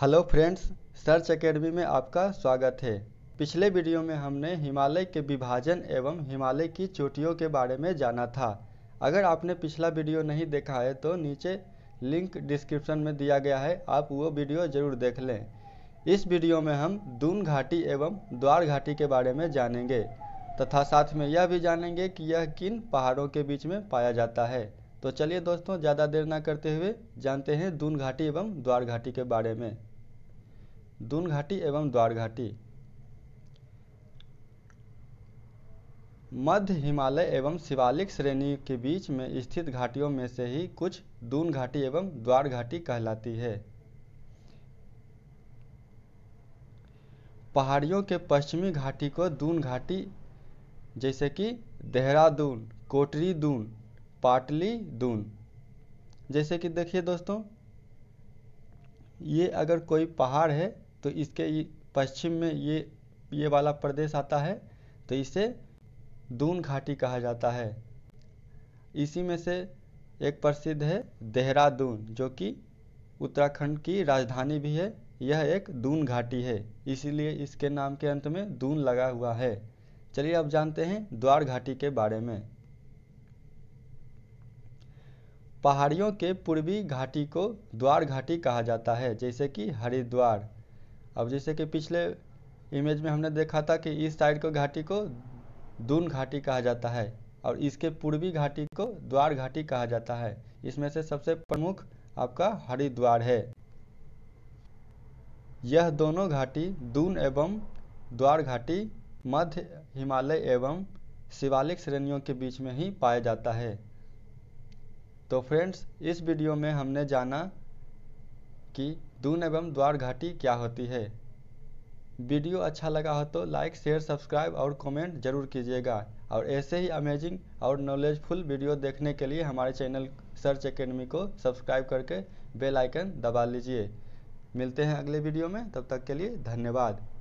hello friends search academy में आपका स्वागत है पिछले वीडियो में हमने हिमालय के विभाजन एवं हिमालय की चोटियों के बारे में जाना था अगर आपने पिछला वीडियो नहीं देखा है तो नीचे लिंक डिस्क्रिप्शन में दिया गया है आप वो वीडियो ज़रूर देख लें इस वीडियो में हम दून घाटी एवं द्वार घाटी के बारे में जानेंगे तथा साथ में यह भी जानेंगे कि यह किन पहाड़ों के बीच में पाया जाता है तो चलिए दोस्तों ज़्यादा देर ना करते हुए जानते हैं दून घाटी एवं द्वार घाटी के बारे में दून घाटी एवं द्वार घाटी मध्य हिमालय एवं शिवालिक श्रेणी के बीच में स्थित घाटियों में से ही कुछ दून घाटी एवं द्वार घाटी कहलाती है पहाड़ियों के पश्चिमी घाटी को दून घाटी जैसे कि देहरादून कोटरी दून पाटली दून जैसे कि देखिए दोस्तों ये अगर कोई पहाड़ है तो इसके पश्चिम में ये ये वाला प्रदेश आता है तो इसे दून घाटी कहा जाता है इसी में से एक प्रसिद्ध है देहरादून जो कि उत्तराखंड की राजधानी भी है यह एक दून घाटी है इसीलिए इसके नाम के अंत में दून लगा हुआ है चलिए अब जानते हैं द्वार घाटी के बारे में पहाड़ियों के पूर्वी घाटी को द्वार घाटी कहा जाता है जैसे कि हरिद्वार अब जैसे कि पिछले इमेज में हमने देखा था कि इस साइड को घाटी को दून घाटी कहा जाता है और इसके पूर्वी घाटी को द्वार घाटी कहा जाता है इसमें से सबसे प्रमुख आपका हरिद्वार है यह दोनों घाटी दून एवं द्वार घाटी मध्य हिमालय एवं शिवालिक श्रेणियों के बीच में ही पाया जाता है तो फ्रेंड्स इस वीडियो में हमने जाना कि दून एवं द्वार घाटी क्या होती है वीडियो अच्छा लगा हो तो लाइक शेयर सब्सक्राइब और कमेंट जरूर कीजिएगा और ऐसे ही अमेजिंग और नॉलेजफुल वीडियो देखने के लिए हमारे चैनल सर्च एकेडमी को सब्सक्राइब करके बेल आइकन दबा लीजिए मिलते हैं अगले वीडियो में तब तक के लिए धन्यवाद